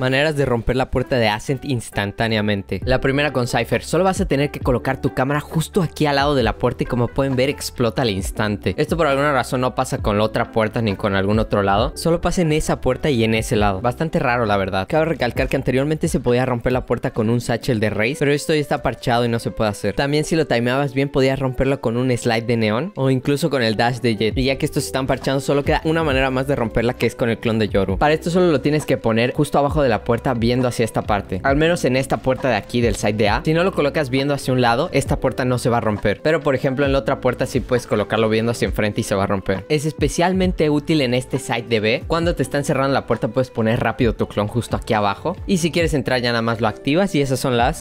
Maneras de romper la puerta de Ascent instantáneamente. La primera con Cypher. Solo vas a tener que colocar tu cámara justo aquí al lado de la puerta y como pueden ver explota al instante. Esto por alguna razón no pasa con la otra puerta ni con algún otro lado. Solo pasa en esa puerta y en ese lado. Bastante raro la verdad. Cabe recalcar que anteriormente se podía romper la puerta con un satchel de race. pero esto ya está parchado y no se puede hacer. También si lo timeabas bien podías romperlo con un slide de neón o incluso con el dash de Jet. Y ya que estos están parchando solo queda una manera más de romperla que es con el clon de Yoru. Para esto solo lo tienes que poner justo abajo de la puerta viendo hacia esta parte. Al menos en esta puerta de aquí del site de A. Si no lo colocas viendo hacia un lado, esta puerta no se va a romper. Pero por ejemplo en la otra puerta sí puedes colocarlo viendo hacia enfrente y se va a romper. Es especialmente útil en este site de B. Cuando te están cerrando la puerta puedes poner rápido tu clon justo aquí abajo. Y si quieres entrar ya nada más lo activas y esas son las